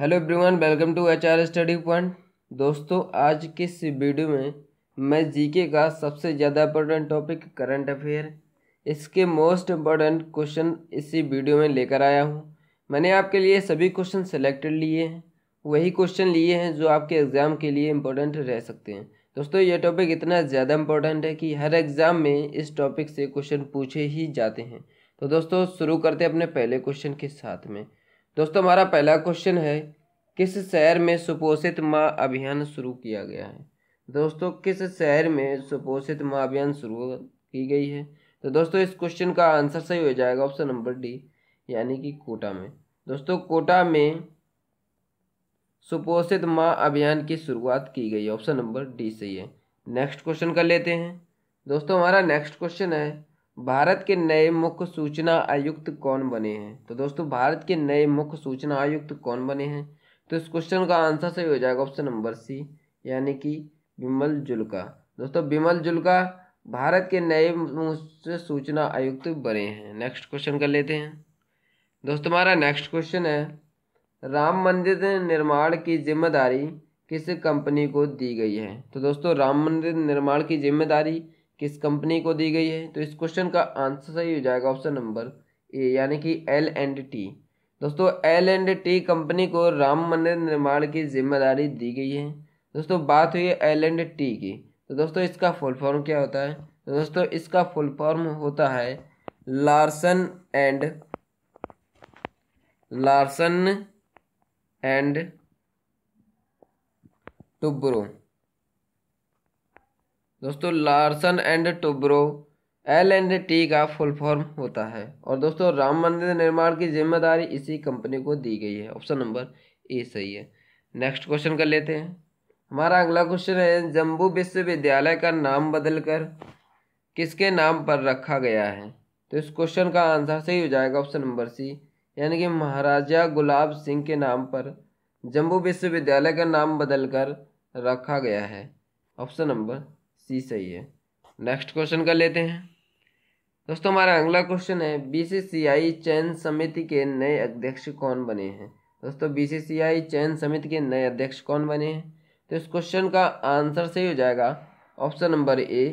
Hello everyone welcome to HR study point दोस्तों आज के इस वीडियो में मैं जीके का सबसे ज़्यादा इम्पोर्टेंट टॉपिक करंट अफेयर इसके मोस्ट इम्पोर्टेंट क्वेश्चन इसी वीडियो में लेकर आया हूँ मैंने आपके लिए सभी क्वेश्चन सेलेक्टेड लिए हैं वही क्वेश्चन लिए हैं जो आपके एग्ज़ाम के लिए इम्पोर्टेंट रह सकते हैं दोस्तों ये टॉपिक इतना ज़्यादा इम्पोर्टेंट है कि हर एग्ज़ाम में इस टॉपिक से क्वेश्चन पूछे ही जाते हैं तो दोस्तों शुरू करते हैं अपने पहले क्वेश्चन के साथ में दोस्तों हमारा पहला क्वेश्चन है किस शहर में सुपोषित माँ अभियान शुरू किया गया है दोस्तों किस शहर में सुपोषित माँ अभियान शुरू की गई है तो दोस्तों इस क्वेश्चन का आंसर सही हो जाएगा ऑप्शन नंबर डी यानी कि कोटा में दोस्तों कोटा में सुपोषित माँ अभियान की शुरुआत की गई ऑप्शन नंबर डी सही है नेक्स्ट क्वेश्चन कर लेते हैं दोस्तों हमारा नेक्स्ट क्वेश्चन है भारत के नए मुख्य सूचना आयुक्त कौन बने हैं तो दोस्तों भारत के नए मुख्य सूचना आयुक्त कौन बने हैं तो इस क्वेश्चन का आंसर सही हो जाएगा ऑप्शन नंबर सी यानी कि बिमल जुल्का दोस्तों बिमल जुल्का भारत के नए मुख्य सूचना आयुक्त बने हैं नेक्स्ट क्वेश्चन कर लेते हैं दोस्तों हमारा नेक्स्ट क्वेश्चन है राम मंदिर निर्माण की जिम्मेदारी किस कंपनी को दी गई है तो दोस्तों राम मंदिर निर्माण की जिम्मेदारी किस कंपनी को दी गई है तो इस क्वेश्चन का आंसर सही हो जाएगा ऑप्शन नंबर ए यानी कि एल एंड टी दोस्तों एल एंड टी कंपनी को राम मंदिर निर्माण की जिम्मेदारी दी गई है दोस्तों बात हुई है एल एंड टी की तो दोस्तों इसका फुल फॉर्म क्या होता है तो दोस्तों इसका फुल फॉर्म होता है Larsen and Larsen and Toubro दोस्तों Larsen and Toubro L and T का फुल फॉर्म होता है और दोस्तों राम मंदिर निर्माण की जिम्मेदारी इसी कंपनी को दी गई है ऑप्शन नंबर ए सही है नेक्स्ट क्वेश्चन कर लेते हैं हमारा अगला क्वेश्चन है जम्बू विश्वविद्यालय का नाम बदलकर किसके नाम पर रखा गया है तो इस क्वेश्चन का आंसर सही हो जाएगा ऑप्शन नंबर सी यानी कि महाराजा गुलाब सिंह के नाम पर जम्बू विश्वविद्यालय का नाम बदलकर रखा गया है ऑप्शन नंबर सी सही है नेक्स्ट क्वेश्चन कर लेते हैं दोस्तों हमारा अगला क्वेश्चन है बीसीसीआई चयन समिति के नए अध्यक्ष कौन बने हैं दोस्तों बीसीसीआई चयन समिति के नए अध्यक्ष कौन बने हैं तो इस क्वेश्चन का आंसर सही हो जाएगा option number A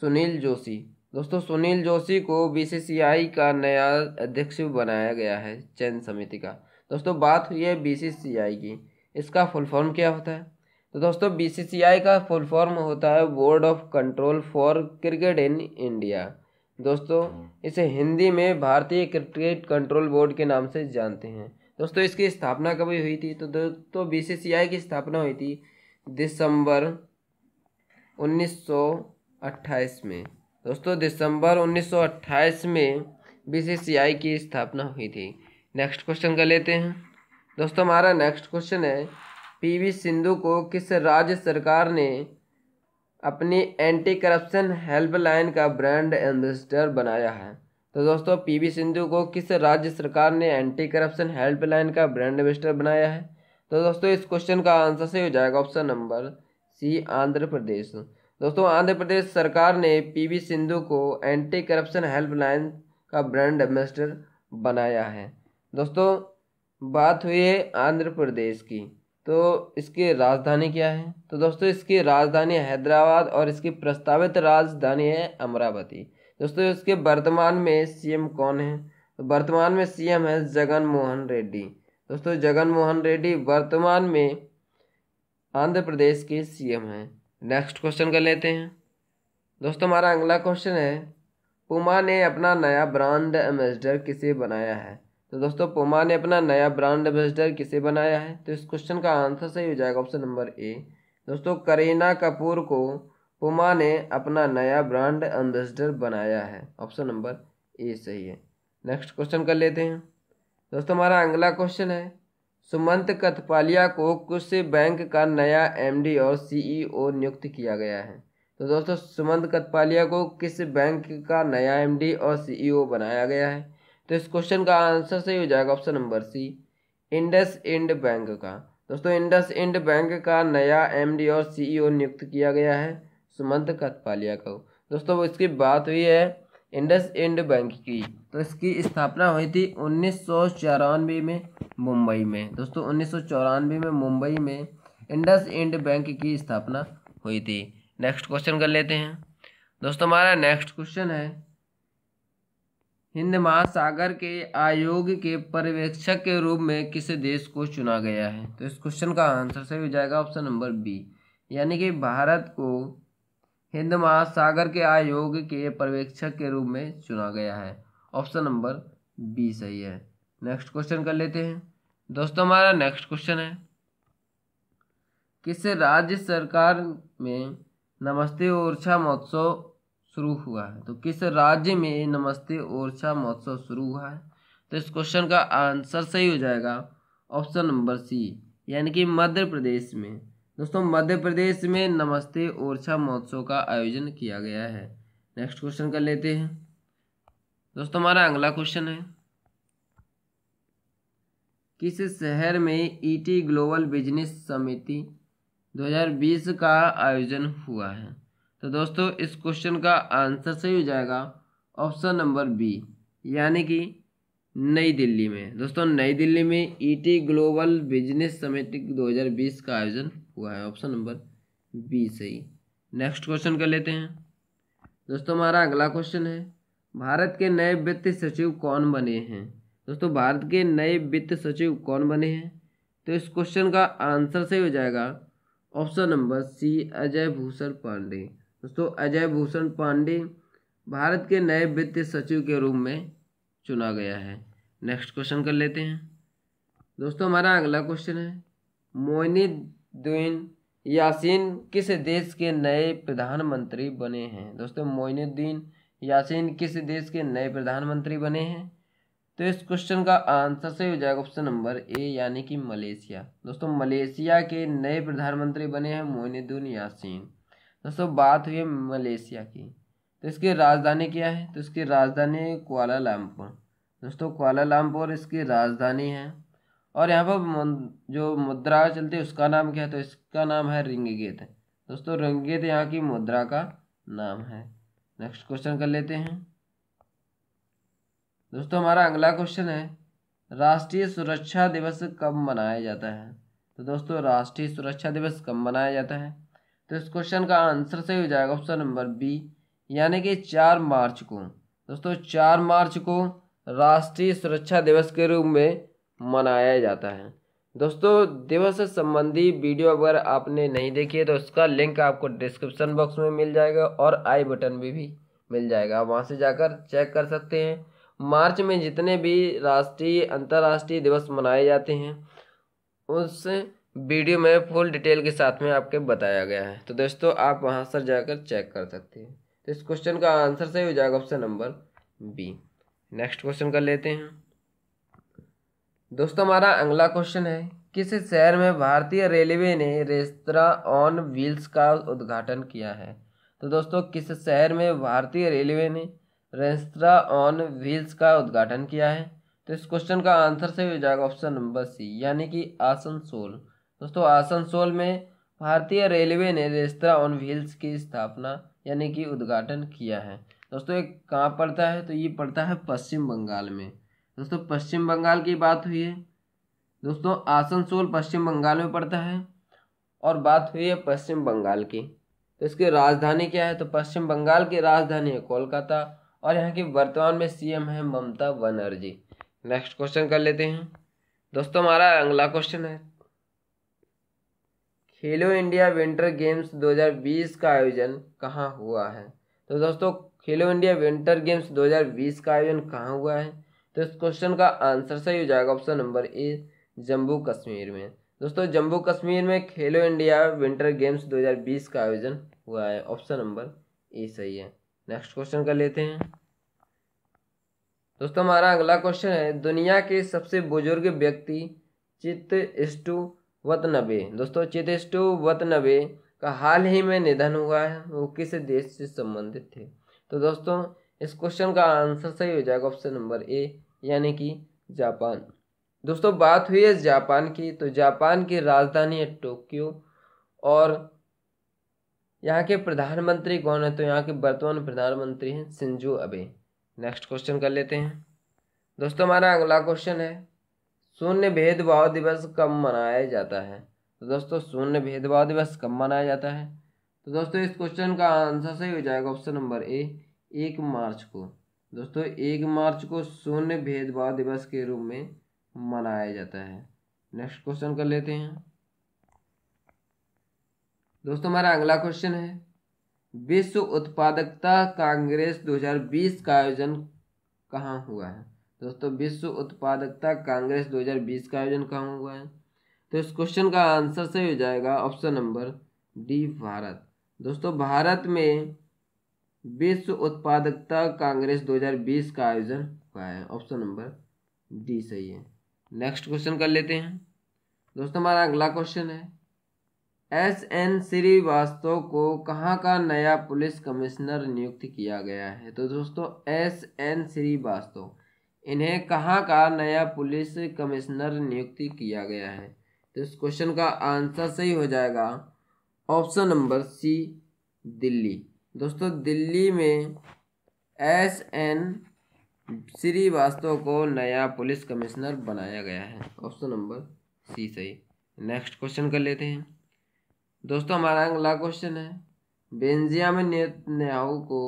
Sunil Joshi दोस्तों सुनील जोशी को बीसीसीआई का नया अध्यक्ष बनाया गया है चयन समिति का दोस्तों बात हुई है बीसीसीआई की इसका फुल फॉर्म क्या होता है तो दोस्तों बीसीसीआई का फुल फॉर्म होता है board of control for cricket in India दोस्तों हम्म। इसे हिंदी में भारतीय क्रिकेट कंट्रोल बोर्ड के नाम से जानते हैं दोस्तों इसकी स्थापना कभी हुई थी तो दोस्तों बीसीसीआई की स्थापना हुई थी दिसंबर 1928 में दोस्तों दिसंबर 1928 में बीसीसीआई की स्थापना हुई थी नेक्स्ट क्वेश्चन कर लेते हैं दोस्तों हमारा नेक्स्ट क्वेश्चन है पीवी सिंधु को किस राज्य सरकार ने अपनी एंटी करप्शन हेल्पलाइन का ब्रांड एम्बेसडर बनाया है तो दोस्तों पीवी सिंधु को किस राज्य सरकार ने एंटी करप्शन हेल्पलाइन का ब्रांड एम्बेसडर बनाया है तो दोस्तों इस क्वेश्चन का आंसर सही हो जाएगा option number C Andhra Pradesh दोस्तों आंध्र प्रदेश सरकार ने पीवी सिंधु को एंटी करप्शन हेल्पलाइन का ब्रांड एम्बेसडर बनाया है दोस्तों बात हुई है आंध्र प्रदेश की तो इसकी राजधानी क्या है तो दोस्तों इसकी राजधानी हैदराबाद और इसकी प्रस्तावित राजधानी है अमरावती दोस्तों इसके वर्तमान में सीएम कौन है तो वर्तमान में सीएम है जगन मोहन रेड्डी दोस्तों जगन मोहन रेड्डी वर्तमान में आंध्र प्रदेश के सीएम हैं नेक्स्ट क्वेश्चन कर लेते हैं दोस्तों हमारा अगला क्वेश्चन है पुमा ने अपना नया ब्रांड एम्बेसडर किसे बनाया है तो दोस्तों पुमा ने अपना नया ब्रांड एम्बेसडर किसे बनाया है तो इस क्वेश्चन का आंसर सही हो जाएगा ऑप्शन नंबर ए दोस्तों करीना कपूर को पुमा ने अपना नया ब्रांड एम्बेसडर बनाया है ऑप्शन नंबर ए सही है नेक्स्ट क्वेश्चन कर लेते हैं दोस्तों हमारा अगला क्वेश्चन है सुमंत कथपालिया को कुछ बैंक का नया एम और सी e नियुक्त किया गया है तो दोस्तों सुमंत कथपालिया को किस बैंक का नया एमडी और सीईओ e बनाया गया है तो इस क्वेश्चन का आंसर सही हो जाएगा option number C Indus end bank का दोस्तों इंडस इंड बैंक का नया एमडी और सीईओ e नियुक्त किया गया है सुमंत कथपालिया को दोस्तों इसकी बात हुई है इंडस इंड बैंक की तो इसकी स्थापना हुई थी उन्नीस में मुंबई में दोस्तों उन्नीस में मुंबई में इंडस इंड बैंक की स्थापना हुई थी नेक्स्ट क्वेश्चन कर लेते हैं दोस्तों हमारा नेक्स्ट क्वेश्चन है हिंद महासागर के आयोग के पर्यवेक्षक के रूप में किस देश को चुना गया है तो इस क्वेश्चन का आंसर सही हो जाएगा ऑप्शन नंबर बी यानी कि भारत को हिंद महासागर के आयोग के पर्यवेक्षक के रूप में चुना गया है ऑप्शन नंबर बी सही है नेक्स्ट क्वेश्चन कर लेते हैं दोस्तों हमारा नेक्स्ट क्वेश्चन है किस राज्य सरकार में नमस्ते ओरछा महोत्सव शुरू हुआ है तो किस राज्य में नमस्ते ओरछा महोत्सव शुरू हुआ है तो इस क्वेश्चन का आंसर सही हो जाएगा ऑप्शन नंबर सी यानी कि मध्य प्रदेश में दोस्तों मध्य प्रदेश में नमस्ते ओरछा महोत्सव का आयोजन किया गया है नेक्स्ट क्वेश्चन कर लेते हैं दोस्तों हमारा अगला क्वेश्चन है किस शहर में ईटी ग्लोबल बिजनेस समिति 2020 का आयोजन हुआ है तो दोस्तों इस क्वेश्चन का आंसर सही हो जाएगा ऑप्शन नंबर बी यानी कि नई दिल्ली में दोस्तों नई दिल्ली में ईटी ग्लोबल बिजनेस समिट 2020 का आयोजन हुआ है ऑप्शन नंबर बी सही नेक्स्ट क्वेश्चन कर लेते हैं दोस्तों हमारा अगला क्वेश्चन है भारत के नए वित्त सचिव कौन बने हैं दोस्तों भारत के नए वित्त सचिव कौन बने हैं तो इस क्वेश्चन का आंसर सही हो जाएगा option number C Ajay Bhushan Pande दोस्तों अजय भूषण पांडे भारत के नए वित्त सचिव के रूप में चुना गया है नेक्स्ट क्वेश्चन कर लेते हैं दोस्तों हमारा अगला क्वेश्चन है दुन यासीन किस देश के नए प्रधानमंत्री बने हैं दोस्तों मोइनुद्दीन यासीन किस देश के नए प्रधानमंत्री बने हैं तो इस क्वेश्चन का आंसर सही हो जाएगा ऑप्शन नंबर ए यानी कि मलेशिया दोस्तों मलेशिया के नए प्रधानमंत्री बने हैं मोइनुद्दीन यासीन दोस्तों बात हुई मलेशिया की तो इसकी राजधानी क्या है तो इसकी राजधानी है लामपुर दोस्तों लामपुर इसकी राजधानी है और यहाँ पर जो मुद्रा चलती है उसका नाम क्या है तो इसका नाम है रिंगगेत दोस्तों रिंगगेत यहाँ की मुद्रा का नाम है नेक्स्ट क्वेश्चन कर लेते हैं दोस्तों हमारा अगला क्वेश्चन है राष्ट्रीय सुरक्षा दिवस कब मनाया जाता है तो दोस्तों राष्ट्रीय सुरक्षा दिवस कब मनाया जाता है तो इस क्वेश्चन का आंसर सही हो जाएगा ऑप्शन नंबर बी यानी कि चार मार्च को दोस्तों चार मार्च को राष्ट्रीय सुरक्षा दिवस के रूप में मनाया जाता है दोस्तों दिवस से संबंधी वीडियो अगर आपने नहीं देखी है तो उसका लिंक आपको डिस्क्रिप्शन बॉक्स में मिल जाएगा और आई बटन भी, भी मिल जाएगा आप वहाँ से जाकर चेक कर सकते हैं मार्च में जितने भी राष्ट्रीय अंतर्राष्ट्रीय दिवस मनाए जाते हैं उस वीडियो में फुल डिटेल के साथ में आपके बताया गया है तो दोस्तों आप वहाँ से जाकर चेक कर सकते हैं तो इस क्वेश्चन का आंसर सही हो जाएगा option number B next question कर लेते हैं दोस्तों हमारा अगला क्वेश्चन है किस शहर में भारतीय रेलवे ने रेस्तरा ऑन व्हील्स का उद्घाटन किया है तो दोस्तों किस शहर में भारतीय रेलवे ने रेस्तरा ऑन व्हील्स का उद्घाटन किया है तो इस क्वेश्चन का आंसर सही हो जाएगा ऑप्शन नंबर सी यानी कि आसनसोल दोस्तों आसनसोल में भारतीय रेलवे ने रेस्तरा ऑन व्हील्स की स्थापना यानी कि उद्घाटन किया है दोस्तों ये कहाँ पड़ता है तो ये पड़ता है पश्चिम बंगाल में दोस्तों पश्चिम बंगाल की बात हुई है दोस्तों आसनसोल पश्चिम बंगाल में पड़ता है और बात हुई है पश्चिम बंगाल की तो इसकी राजधानी क्या है तो पश्चिम बंगाल की राजधानी है कोलकाता और यहाँ की वर्तमान में सीएम है ममता बनर्जी नेक्स्ट क्वेश्चन कर लेते हैं दोस्तों हमारा अगला क्वेश्चन है खेलो इंडिया विंटर गेम्स 2020 का आयोजन कहाँ हुआ है तो दोस्तों खेलो इंडिया विंटर गेम्स 2020 का आयोजन कहाँ हुआ है तो इस क्वेश्चन का आंसर सही हो जाएगा option number A Jammu Kashmir में दोस्तों जम्मू कश्मीर में खेलो इंडिया विंटर गेम्स 2020 का आयोजन हुआ है ऑप्शन नंबर ए सही है नेक्स्ट क्वेश्चन कर लेते हैं दोस्तों हमारा अगला क्वेश्चन है दुनिया के सबसे बुजुर्ग व्यक्ति चित्त स्टू वतनबे दोस्तों चितिस्टू वतनबे का हाल ही में निधन हुआ है वो किस देश से संबंधित थे तो दोस्तों इस क्वेश्चन का आंसर सही हो जाएगा ऑप्शन नंबर ए यानी कि जापान दोस्तों बात हुई है जापान की तो जापान की राजधानी है टोक्यो और यहाँ के प्रधानमंत्री कौन है तो यहाँ के वर्तमान प्रधानमंत्री हैं सिंजू अबे नेक्स्ट क्वेश्चन कर लेते हैं दोस्तों हमारा अगला क्वेश्चन है शून्य भेदभाव दिवस कब मनाया जाता है तो दोस्तों शून्य भेदभाव दिवस कब मनाया जाता है तो दोस्तों इस क्वेश्चन का आंसर सही हो जाएगा ऑप्शन नंबर ए एक मार्च को दोस्तों एक मार्च को शून्य भेदभाव दिवस के रूप में मनाया जाता है नेक्स्ट क्वेश्चन कर लेते हैं दोस्तों हमारा अगला क्वेश्चन है विश्व उत्पादकता कांग्रेस 2020 का आयोजन कहाँ हुआ है दोस्तों विश्व उत्पादकता कांग्रेस 2020 का आयोजन कहाँ हुआ है तो इस क्वेश्चन का आंसर सही हो जाएगा ऑप्शन नंबर डी भारत दोस्तों भारत में विश्व उत्पादकता कांग्रेस 2020 का आयोजन हुआ है ऑप्शन नंबर डी सही है नेक्स्ट क्वेश्चन कर लेते हैं दोस्तों हमारा अगला क्वेश्चन है एस एन श्रीवास्तव को कहाँ का नया पुलिस कमिश्नर नियुक्त किया गया है तो दोस्तों एस एन श्रीवास्तव इन्हें कहाँ का नया पुलिस कमिश्नर नियुक्ति किया गया है तो इस क्वेश्चन का आंसर सही हो जाएगा ऑप्शन नंबर सी दिल्ली दोस्तों दिल्ली में एस एन श्रीवास्तव को नया पुलिस कमिश्नर बनाया गया है ऑप्शन नंबर सी सही नेक्स्ट क्वेश्चन कर लेते हैं दोस्तों हमारा अगला क्वेश्चन है बेंजियामिन नेतन्याहू को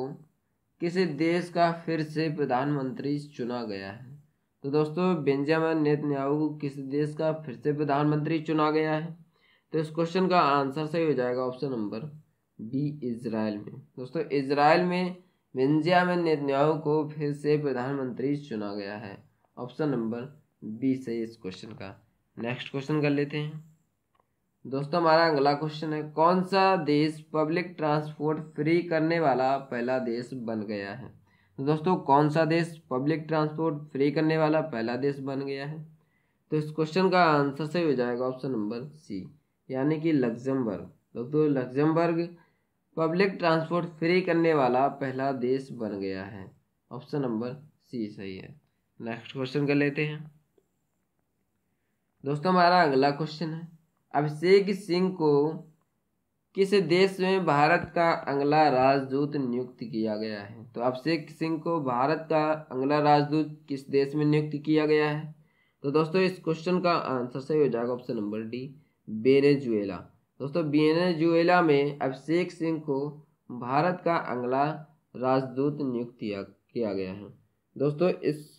किसी देश का फिर से प्रधानमंत्री चुना गया है तो दोस्तों बेंजामिन नेतन्याहू को किस देश का फिर से प्रधानमंत्री चुना गया है तो इस क्वेश्चन का आंसर सही हो जाएगा ऑप्शन नंबर बी इसराइल में दोस्तों इसराइल में बेंजामिन नेतन्याहू को फिर से प्रधानमंत्री चुना गया है ऑप्शन नंबर बी सही इस क्वेश्चन का नेक्स्ट क्वेश्चन कर लेते हैं दोस्तों हमारा अगला क्वेश्चन है कौन सा देश पब्लिक ट्रांसपोर्ट फ्री करने वाला पहला देश बन गया है तो दोस्तों कौन सा देश पब्लिक ट्रांसपोर्ट फ्री करने वाला पहला देश बन गया है तो इस क्वेश्चन का आंसर सही हो जाएगा ऑप्शन नंबर सी यानी कि लग्जमबर्ग दोस्तों लग्जमबर्ग पब्लिक ट्रांसपोर्ट फ्री करने वाला पहला देश बन गया है ऑप्शन नंबर सी सही है नेक्स्ट क्वेश्चन कर लेते हैं दोस्तों हमारा अगला क्वेश्चन है अभिषेक सिंह को किस देश में भारत का अंगला राजदूत नियुक्त किया गया है तो अभिषेक सिंह को भारत का अंगला राजदूत किस देश में नियुक्त किया गया है तो दोस्तों इस क्वेश्चन का आंसर सही हो जाएगा ऑप्शन नंबर डी बेनेजुएला दोस्तों बेनेजुएला में अभिषेक सिंह को भारत का अंगला राजदूत नियुक्त किया गया है दोस्तों इस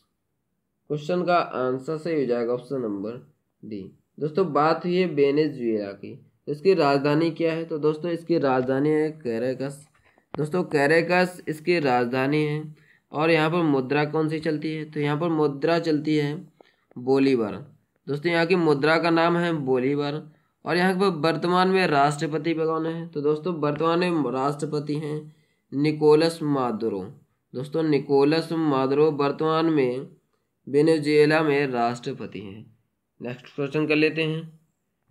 क्वेश्चन का आंसर सही हो जाएगा ऑप्शन नंबर डी दोस्तों बात हुई है बेनेजुएला की तो इसकी राजधानी क्या है तो दोस्तों इसकी राजधानी है कैरेकस दोस्तों कैरेकस इसकी राजधानी है और यहाँ पर मुद्रा कौन सी चलती है तो यहाँ पर मुद्रा चलती है बोलीवर दोस्तों यहाँ की मुद्रा का नाम है बोलीवर और यहाँ पर वर्तमान में राष्ट्रपति कौन है तो दोस्तों वर्तमान में राष्ट्रपति हैं निकोलस मादुरो दोस्तों निकोलस मादुरो वर्तमान में वेनेजुएला में राष्ट्रपति हैं नेक्स्ट क्वेश्चन कर लेते हैं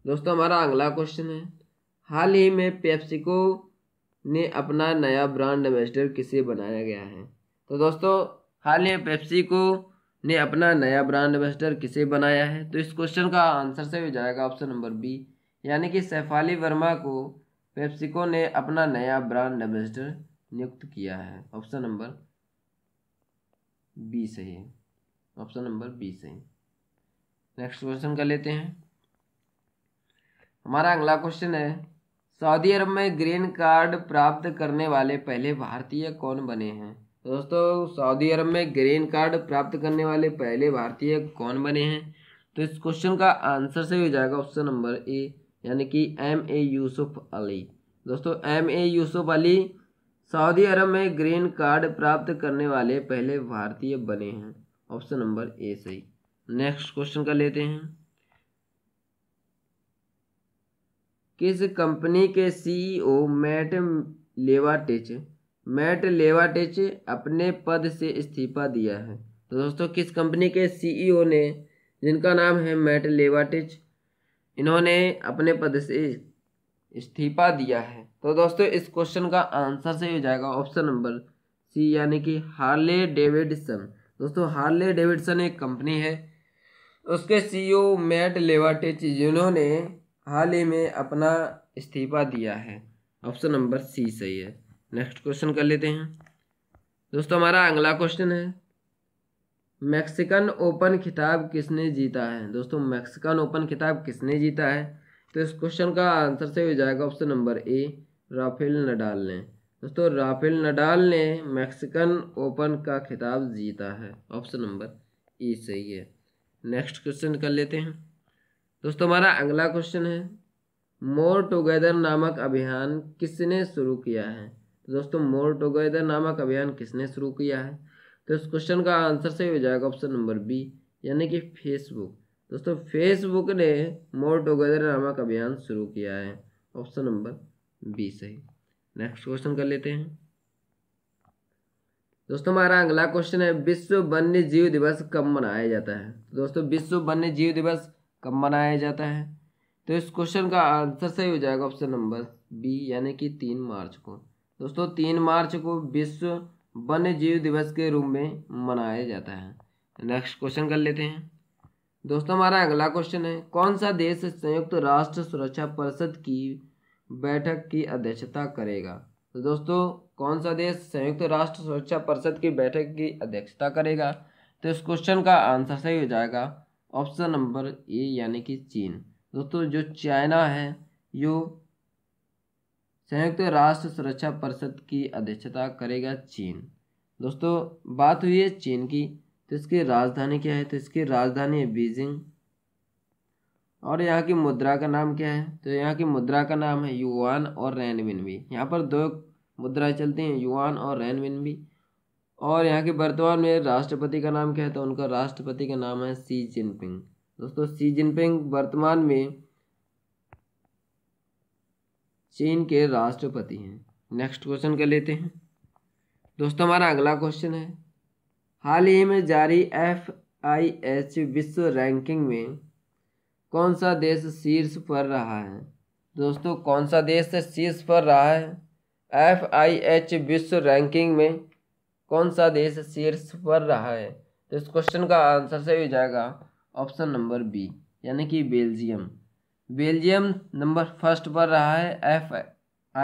दोस्तों हमारा अगला क्वेश्चन है हाल ही में पेप्सिको ने अपना नया ब्रांड एम्बेसडर किसे बनाया गया है तो दोस्तों हाल ही में पेप्सिको ने अपना नया ब्रांड एम्बेसडर किसे बनाया है तो इस क्वेश्चन का आंसर से भी जाएगा ऑप्शन नंबर बी यानी कि सैफाली वर्मा को पेप्सिको ने अपना नया ब्रांड एम्बेसडर नियुक्त किया है ऑप्शन नंबर बी सही ऑप्शन नंबर बी सही नेक्स्ट क्वेश्चन कर लेते हैं हमारा अगला क्वेश्चन है सऊदी अरब में ग्रीन कार्ड प्राप्त करने वाले पहले भारतीय कौन बने हैं तो दोस्तों सऊदी अरब में ग्रीन कार्ड प्राप्त करने वाले पहले भारतीय कौन बने हैं तो इस क्वेश्चन का आंसर सही हो जाएगा ऑप्शन नंबर ए यानी कि एम ए यूसुफ अली दोस्तों M A Yusuf Ali Saudi Arab में ग्रीन कार्ड प्राप्त करने वाले पहले भारतीय बने हैं ऑप्शन नंबर ए सही नेक्स्ट क्वेश्चन कर लेते हैं किस कंपनी के CEO e Matt Levatich Matt Levatich अपने पद से इस्तीफा दिया है तो दोस्तों किस कंपनी के सीईओ e ने जिनका नाम है मैट लेवाटिच इन्होंने अपने पद से इस्तीफा दिया है तो दोस्तों इस क्वेश्चन का आंसर सही हो जाएगा ऑप्शन नंबर सी यानी कि हार्ले डेविडसन दोस्तों हार्ले डेविडसन एक कंपनी है उसके सीईओ e मैट लेवाटेच जिन्होंने हाल ही में अपना इस्तीफा दिया है ऑप्शन नंबर सी सही है नेक्स्ट क्वेश्चन कर लेते हैं दोस्तों हमारा अगला क्वेश्चन है मैक्सिकन ओपन खिताब किसने जीता है दोस्तों मैक्सिकन ओपन खिताब किसने जीता है तो इस क्वेश्चन का आंसर सही हो जाएगा option number A Rafael Nadal ने दोस्तों राफेल नडाल ने मैक्सिकन ओपन का खिताब जीता है ऑप्शन नंबर ई सही है नेक्स्ट क्वेश्चन कर लेते हैं दोस्तों हमारा अगला क्वेश्चन है मोर टुगेदर नामक अभियान किसने शुरू किया है तो दोस्तों मोर टुगेदर नामक अभियान किसने शुरू किया है तो इस क्वेश्चन का आंसर सही हो जाएगा ऑप्शन नंबर बी यानी कि फेसबुक दोस्तों फेसबुक ने मोर टुगेदर नामक अभियान शुरू किया है ऑप्शन नंबर बी सही नेक्स्ट क्वेश्चन कर लेते हैं दोस्तों हमारा अगला क्वेश्चन है विश्व वन्य जीव दिवस कब मनाया जाता है तो दोस्तों विश्व वन्य जीव दिवस कब मनाया जाता है तो इस क्वेश्चन का आंसर सही हो जाएगा ऑप्शन नंबर बी यानी कि तीन मार्च को दोस्तों तीन मार्च को विश्व वन्य जीव दिवस के रूप में मनाया जाता है नेक्स्ट क्वेश्चन कर लेते हैं दोस्तों हमारा अगला क्वेश्चन है कौन सा देश संयुक्त राष्ट्र सुरक्षा परिषद की बैठक की अध्यक्षता करेगा तो दोस्तों कौन सा देश संयुक्त राष्ट्र सुरक्षा परिषद की बैठक की अध्यक्षता करेगा तो इस क्वेश्चन का आंसर सही हो जाएगा ऑप्शन नंबर ए यानी कि चीन दोस्तों जो चाइना है यो संयुक्त राष्ट्र सुरक्षा परिषद की अध्यक्षता करेगा चीन दोस्तों बात हुई है चीन की तो इसकी राजधानी क्या है तो इसकी राजधानी है बीजिंग और यहाँ की मुद्रा का नाम क्या है तो यहाँ की मुद्रा का नाम है युआन और रैनविन भी यहाँ पर दो मुद्राएं चलती हैं युआन और रैनविन भी और यहाँ के वर्तमान में राष्ट्रपति का नाम क्या है तो उनका राष्ट्रपति का नाम है सी जिनपिंग दोस्तों सी जिनपिंग वर्तमान में चीन के राष्ट्रपति हैं नेक्स्ट क्वेश्चन कर लेते हैं दोस्तों हमारा अगला क्वेश्चन है हाल ही में जारी एफ आई एच विश्व रैंकिंग में कौन सा देश शीर्ष पर रहा है दोस्तों कौन सा देश शीर्ष पर रहा है एफ आई एच विश्व रैंकिंग में कौन सा देश शीर्ष पर रहा है तो इस क्वेश्चन का आंसर सही हो जाएगा ऑप्शन नंबर बी यानी कि बेल्जियम बेल्जियम नंबर फर्स्ट पर रहा है एफ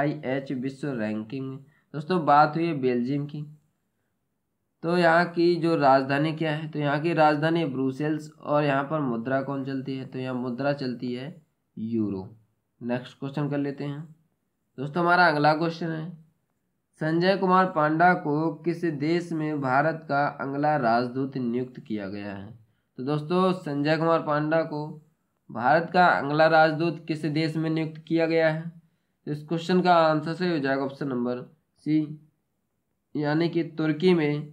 आई एच विश्व रैंकिंग में दोस्तों बात हुई है बेल्जियम की तो यहाँ की जो राजधानी क्या है तो यहाँ की राजधानी ब्रूसेल्स और यहाँ पर मुद्रा कौन चलती है तो यहाँ मुद्रा चलती है यूरो नेक्स्ट क्वेश्चन कर लेते हैं दोस्तों हमारा अगला क्वेश्चन है संजय कुमार पांडा को किस देश में भारत का अगला राजदूत नियुक्त किया गया है तो दोस्तों संजय कुमार पांडा को भारत का अगला राजदूत किस देश में नियुक्त किया गया है तो इस क्वेश्चन का आंसर सही हो जाएगा ऑप्शन नंबर सी यानी कि तुर्की में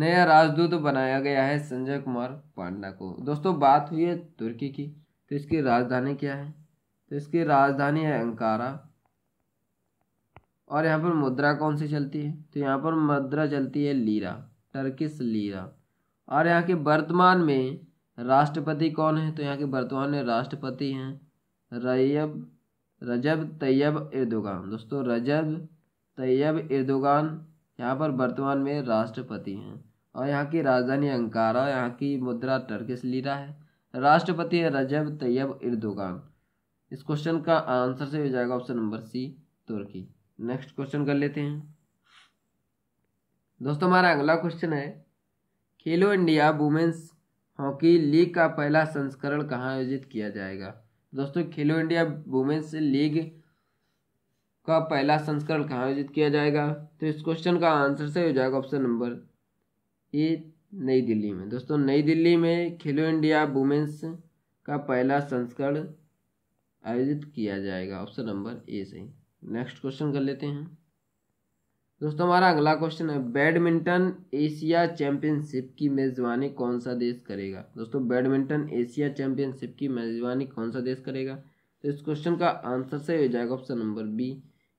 नया राजदूत बनाया गया है संजय कुमार पांडा को दोस्तों बात हुई है तुर्की की तो इसकी राजधानी क्या है तो इसकी राजधानी है अंकारा और यहाँ पर मुद्रा कौन सी चलती है तो यहाँ पर मुद्रा चलती है लीरा टर्किस लीरा और यहाँ के वर्तमान में राष्ट्रपति कौन है तो यहाँ के वर्तमान में राष्ट्रपति हैं रैयब रजब तैयब इर्दोगान दोस्तों रजब तैयब इर्दोगान यहाँ पर वर्तमान में राष्ट्रपति हैं और यहाँ की राजधानी अंकारा यहाँ की मुद्रा टर्किस लीरा है राष्ट्रपति है रजब तैयब इर्दोगान इस क्वेश्चन का आंसर से हो जाएगा ऑप्शन नंबर सी तुर्की नेक्स्ट क्वेश्चन कर लेते हैं दोस्तों हमारा अगला क्वेश्चन है खेलो इंडिया वुमेन्स हॉकी लीग का पहला संस्करण कहाँ आयोजित किया जाएगा दोस्तों खेलो इंडिया वुमेन्स लीग का पहला संस्करण कहाँ आयोजित किया जाएगा तो इस क्वेश्चन का आंसर से हो जाएगा ऑप्शन नंबर ये नई दिल्ली में दोस्तों नई दिल्ली में खेलो इंडिया वुमेंस का पहला संस्करण आयोजित किया जाएगा ऑप्शन नंबर ए सही नेक्स्ट क्वेश्चन कर लेते हैं दोस्तों हमारा अगला क्वेश्चन है बैडमिंटन एशिया चैंपियनशिप की मेज़बानी कौन सा देश करेगा दोस्तों बैडमिंटन एशिया चैंपियनशिप की मेज़बानी कौन सा देश करेगा तो इस क्वेश्चन का आंसर सही हो जाएगा ऑप्शन नंबर बी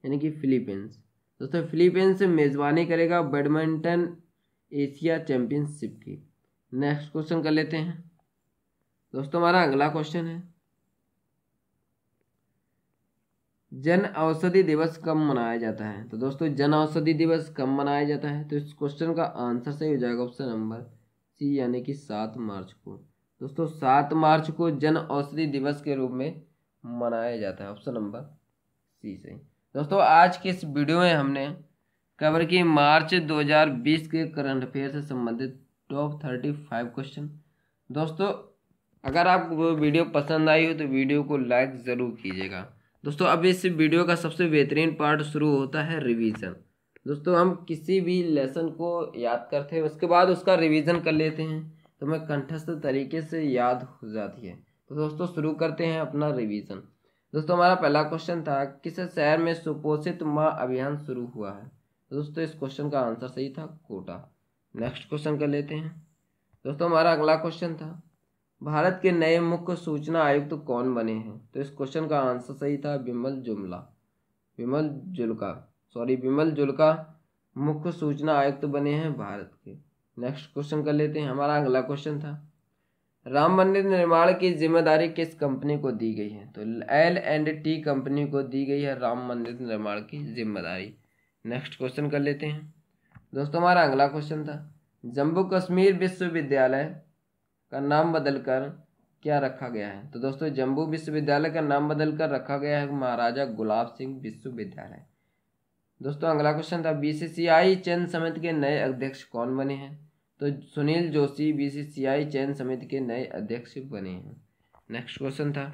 यानी कि फिलीपींस दोस्तों फिलीपींस मेज़बानी करेगा बैडमिंटन एशिया चैम्पियनशिप की नेक्स्ट क्वेश्चन कर लेते हैं दोस्तों हमारा अगला क्वेश्चन है जन औषधि दिवस कब मनाया जाता है तो दोस्तों जन औषधि दिवस कब मनाया जाता है तो इस क्वेश्चन का आंसर सही हो जाएगा ऑप्शन नंबर सी यानी कि सात मार्च को दोस्तों सात मार्च को जन औषधि दिवस के रूप में मनाया जाता है ऑप्शन नंबर सी सही दोस्तों आज के इस वीडियो में हमने कवर की मार्च 2020 के करंट अफेयर से संबंधित टॉप 35 क्वेश्चन दोस्तों अगर आपको वीडियो पसंद आई हो तो वीडियो को लाइक ज़रूर कीजिएगा दोस्तों अब इस वीडियो का सबसे बेहतरीन पार्ट शुरू होता है रिवीजन दोस्तों हम किसी भी लेसन को याद करते हैं उसके बाद उसका रिवीजन कर लेते हैं तो हमें कंठस्थ तरीके से याद हो जाती है तो दोस्तों शुरू करते हैं अपना रिवीजन दोस्तों हमारा पहला क्वेश्चन था किस शहर में सुपोषित माँ अभियान शुरू हुआ है दोस्तों इस क्वेश्चन का आंसर सही था कोटा नेक्स्ट क्वेश्चन कर लेते हैं दोस्तों हमारा अगला क्वेश्चन था भारत के नए मुख्य सूचना आयुक्त तो कौन बने हैं तो इस क्वेश्चन का आंसर सही था बिमल जुमला बिमल जुल्का सॉरी बिमल जुल्का मुख्य सूचना आयुक्त तो बने हैं भारत के नेक्स्ट क्वेश्चन कर लेते हैं हमारा अगला क्वेश्चन था राम मंदिर निर्माण की जिम्मेदारी किस कंपनी को दी गई है तो एल एंड टी कंपनी को दी गई है राम मंदिर निर्माण की जिम्मेदारी नेक्स्ट क्वेश्चन कर लेते हैं दोस्तों हमारा अगला क्वेश्चन था जम्मू कश्मीर विश्वविद्यालय का नाम बदलकर क्या रखा गया है तो दोस्तों जम्मू विश्वविद्यालय का नाम बदलकर रखा गया है महाराजा गुलाब सिंह विश्वविद्यालय दोस्तों अगला क्वेश्चन था बीसीसीआई चयन समिति के नए अध्यक्ष कौन बने हैं तो सुनील जोशी बीसीसीआई चयन समिति के नए अध्यक्ष बने हैं नेक्स्ट क्वेश्चन था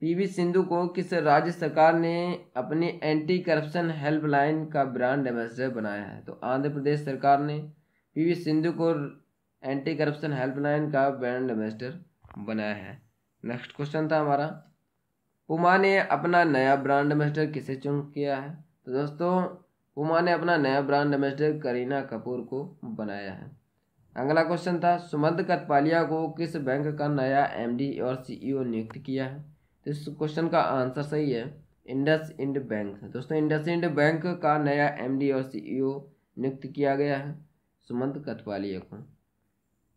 पीवी सिंधु को किस राज्य सरकार ने अपनी एंटी करप्शन हेल्पलाइन का ब्रांड एम्बेसडर बनाया है तो आंध्र प्रदेश सरकार ने पीवी सिंधु को एंटी करप्शन हेल्पलाइन का ब्रांड एम्बेसडर बनाया है नेक्स्ट क्वेश्चन था हमारा पुमा ने अपना नया ब्रांड एम्बेसडर किसे चुन किया है तो दोस्तों पुमा ने अपना नया ब्रांड एम्बेसडर करीना कपूर को बनाया है अगला क्वेश्चन था सुमंत कटपालिया को किस बैंक का नया एमडी और सीईओ e नियुक्त किया है इस क्वेश्चन का आंसर सही है इंडस इंड बैंक दोस्तों इंडस इंड बैंक का नया एमडी और सीईओ e नियुक्त किया गया है सुमंत कथवालिया को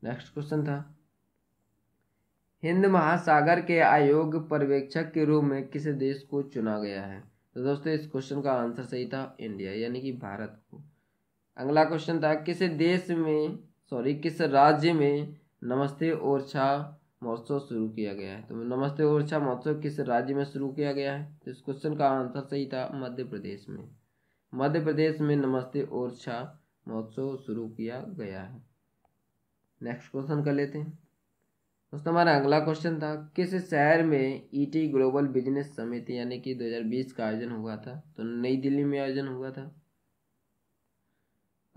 नेक्स्ट क्वेश्चन था हिंद महासागर के आयोग पर्यवेक्षक के रूप में किस देश को चुना गया है तो दोस्तों इस क्वेश्चन का आंसर सही था इंडिया यानी कि भारत को अगला क्वेश्चन था किस देश में सॉरी किस राज्य में नमस्ते ओरछा महोत्सव शुरू किया गया है तो नमस्ते ओरछा अच्छा महोत्सव किस राज्य में शुरू किया गया है तो इस क्वेश्चन का आंसर सही था मध्य प्रदेश में मध्य प्रदेश में नमस्ते ओरछा अच्छा महोत्सव शुरू किया गया है नेक्स्ट क्वेश्चन कर लेते हैं दोस्तों हमारा अगला क्वेश्चन था किस शहर में ईटी ग्लोबल बिजनेस समिति यानी कि 2020 का आयोजन हुआ था तो नई दिल्ली में आयोजन हुआ था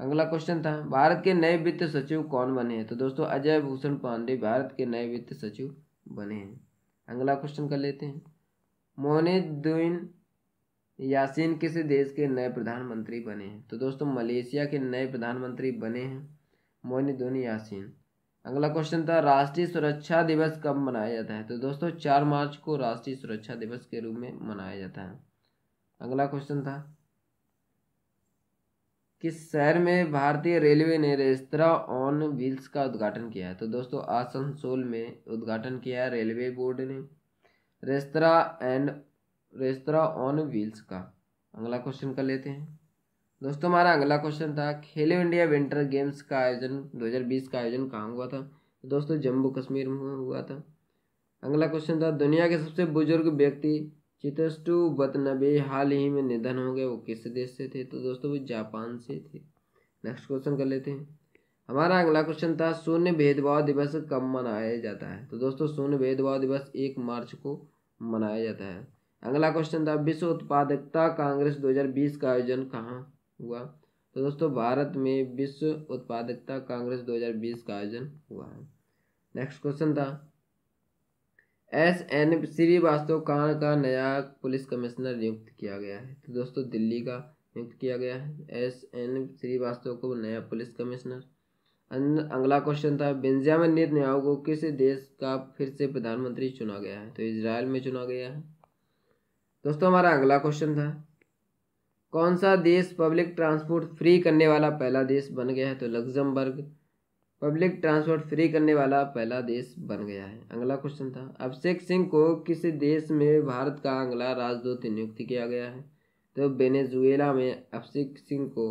अगला क्वेश्चन था भारत के नए वित्त सचिव कौन बने हैं तो दोस्तों अजय भूषण पांडे भारत के नए वित्त सचिव बने हैं अगला क्वेश्चन कर लेते हैं मोहनिदीन यासीन किस देश के नए प्रधानमंत्री बने हैं तो दोस्तों मलेशिया के नए प्रधानमंत्री बने हैं मोहिनुद्दीन यासीन अगला क्वेश्चन था राष्ट्रीय सुरक्षा दिवस कब मनाया जाता है तो दोस्तों चार मार्च को राष्ट्रीय सुरक्षा दिवस के रूप में मनाया जाता है अगला क्वेश्चन था किस शहर में भारतीय रेलवे ने रेस्तरा ऑन व्हील्स का उद्घाटन किया है तो दोस्तों आसनसोल में उद्घाटन किया है रेलवे बोर्ड ने restaurant and restaurant on wheels का अगला क्वेश्चन कर लेते हैं दोस्तों हमारा अगला क्वेश्चन था खेलो इंडिया विंटर गेम्स का आयोजन 2020 का आयोजन कहाँ हुआ था तो दोस्तों जम्मू कश्मीर में हुआ था अगला क्वेश्चन था दुनिया के सबसे बुजुर्ग व्यक्ति चितस्टु वतनबे हाल ही में निधन हो गए वो किस देश से थे तो दोस्तों वो जापान से थे नेक्स्ट क्वेश्चन कर लेते हैं हमारा अगला क्वेश्चन था शून्य भेदभाव दिवस कब मनाया जाता है तो दोस्तों शून्य भेदभाव दिवस एक मार्च को मनाया जाता है अगला क्वेश्चन था विश्व उत्पादकता कांग्रेस 2020 का आयोजन कहाँ हुआ तो दोस्तों भारत में विश्व उत्पादकता कांग्रेस 2020 का आयोजन हुआ है नेक्स्ट क्वेश्चन था एस एन श्रीवास्तव कान का नया पुलिस कमिश्नर नियुक्त किया गया है तो दोस्तों दिल्ली का नियुक्त किया गया है एस एन श्रीवास्तव को नया पुलिस कमिश्नर अगला क्वेश्चन था बेंजामिन नेतन्याहू को किस देश का फिर से प्रधानमंत्री चुना गया है तो इसराइल में चुना गया है दोस्तों हमारा अगला क्वेश्चन था कौन सा देश पब्लिक ट्रांसपोर्ट फ्री करने वाला पहला देश बन गया है तो लग्जमबर्ग पब्लिक ट्रांसपोर्ट फ्री करने वाला पहला देश बन गया है अगला क्वेश्चन था अभिषेक सिंह को किस देश में भारत का अगला राजदूत नियुक्त किया गया है तो वेनेजुएला में अभिषेक सिंह को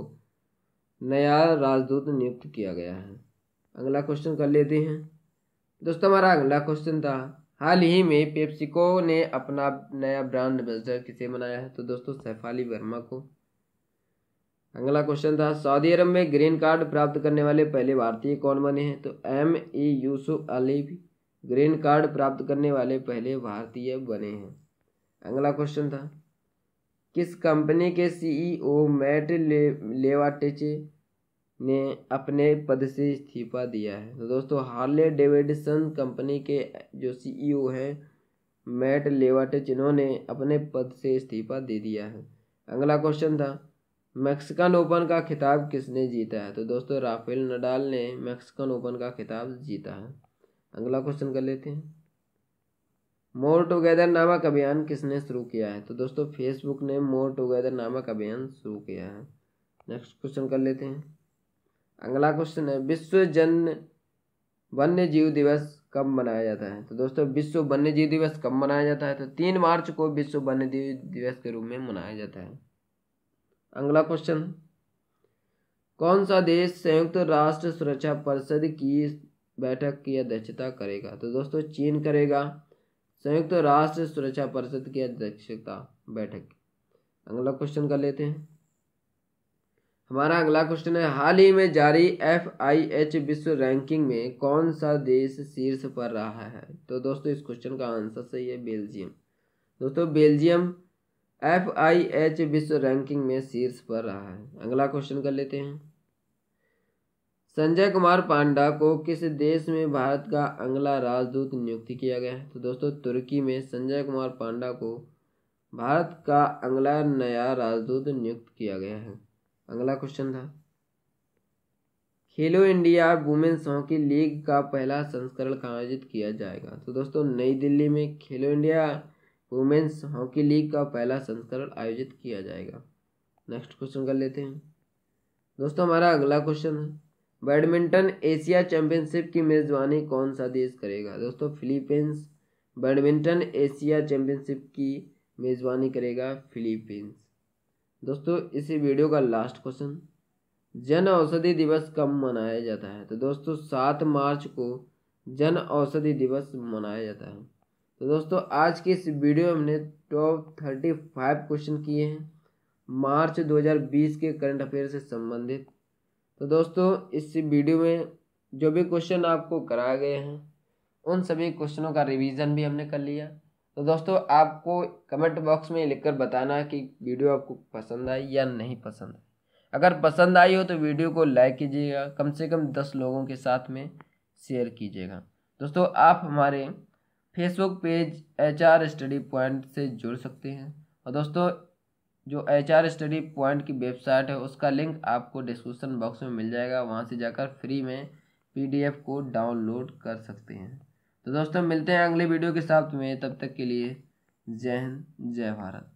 नया राजदूत नियुक्त किया गया है अगला क्वेश्चन कर लेते हैं दोस्तों हमारा अगला क्वेश्चन था हाल ही में पेप्सिको ने अपना नया ब्रांड एम्बेसडर किसे बनाया है तो दोस्तों सैफ अली वर्मा को अगला क्वेश्चन था सऊदी अरब में ग्रीन कार्ड प्राप्त करने वाले पहले भारतीय कौन बने हैं तो एम ई यूसुफ अली भी ग्रीन कार्ड प्राप्त करने वाले पहले भारतीय बने हैं अगला क्वेश्चन था किस कंपनी के सीईओ e मैट ले, लेवाटेचे ने अपने पद से इस्तीफा दिया है तो दोस्तों हार्ले डेविडसन कंपनी के जो सीईओ e हैं मैट लेवाटेच इन्होंने अपने पद से इस्तीफा दे दिया है अगला क्वेश्चन था मैक्सिकन ओपन का खिताब किसने जीता है तो दोस्तों राफेल नडाल ने मैक्सिकन ओपन का खिताब जीता है अगला क्वेश्चन कर लेते हैं मोर टुगेदर नामक अभियान किसने शुरू किया है तो दोस्तों फेसबुक ने मोर टुगेदर नामक अभियान शुरू किया है नेक्स्ट क्वेश्चन कर लेते हैं अगला क्वेश्चन है विश्व जन वन्य जीव दिवस कब मनाया जाता है तो दोस्तों विश्व वन्य जीव दिवस कब मनाया जाता है तो तीन मार्च को विश्व वन्य जीव दिवस के रूप में मनाया जाता है अगला क्वेश्चन कौन सा देश संयुक्त राष्ट्र सुरक्षा परिषद की बैठक की अध्यक्षता करेगा तो दोस्तों चीन करेगा संयुक्त राष्ट्र सुरक्षा परिषद की अध्यक्षता बैठक अगला क्वेश्चन कर लेते हैं हमारा अगला क्वेश्चन है हाल ही में जारी एफ आई एच विश्व रैंकिंग में कौन सा देश शीर्ष पर रहा है तो दोस्तों इस क्वेश्चन का आंसर सही है बेल्जियम दोस्तों बेल्जियम एफ आई एच विश्व रैंकिंग में शीर्ष पर रहा है अगला क्वेश्चन कर लेते हैं संजय कुमार पांडा को किस देश में भारत का अगला राजदूत नियुक्त किया गया है तो दोस्तों तुर्की में संजय कुमार पांडा को भारत का अगला नया राजदूत नियुक्त किया गया है अगला क्वेश्चन था खेलो इंडिया वुमेन्स हॉकी लीग का पहला संस्करण आयोजित किया जाएगा तो दोस्तों नई दिल्ली में खेलो इंडिया वुमेन्स हॉकी लीग का पहला संस्करण आयोजित किया जाएगा नेक्स्ट क्वेश्चन कर लेते हैं दोस्तों हमारा अगला क्वेश्चन है बैडमिंटन एशिया चैंपियनशिप की मेज़बानी कौन सा देश करेगा दोस्तों फिलीपींस बैडमिंटन एशिया चैंपियनशिप की मेज़बानी करेगा फिलीपींस दोस्तों इसी वीडियो का लास्ट क्वेश्चन जन औषधि दिवस कब मनाया जाता है तो दोस्तों सात मार्च को जन औषधि दिवस मनाया जाता है तो दोस्तों आज की इस वीडियो में हमने टॉप थर्टी फाइव क्वेश्चन किए हैं मार्च 2020 के करंट अफेयर से संबंधित तो दोस्तों इस वीडियो में जो भी क्वेश्चन आपको कराए गए हैं उन सभी क्वेश्चनों का रिवीजन भी हमने कर लिया तो दोस्तों आपको कमेंट बॉक्स में लिखकर बताना कि वीडियो आपको पसंद आई या नहीं पसंद आई अगर पसंद आई हो तो वीडियो को लाइक कीजिएगा कम से कम दस लोगों के साथ में शेयर कीजिएगा दोस्तों आप हमारे Facebook page H R study point से जुड़ सकते हैं और दोस्तों जो एच आर स्टडी पॉइंट की वेबसाइट है उसका लिंक आपको डिस्क्रिप्सन बॉक्स में मिल जाएगा वहाँ से जाकर फ्री में पी डी एफ को डाउनलोड कर सकते हैं तो दोस्तों मिलते हैं अगले वीडियो के साथ में तब तक के लिए जय हिंद जय भारत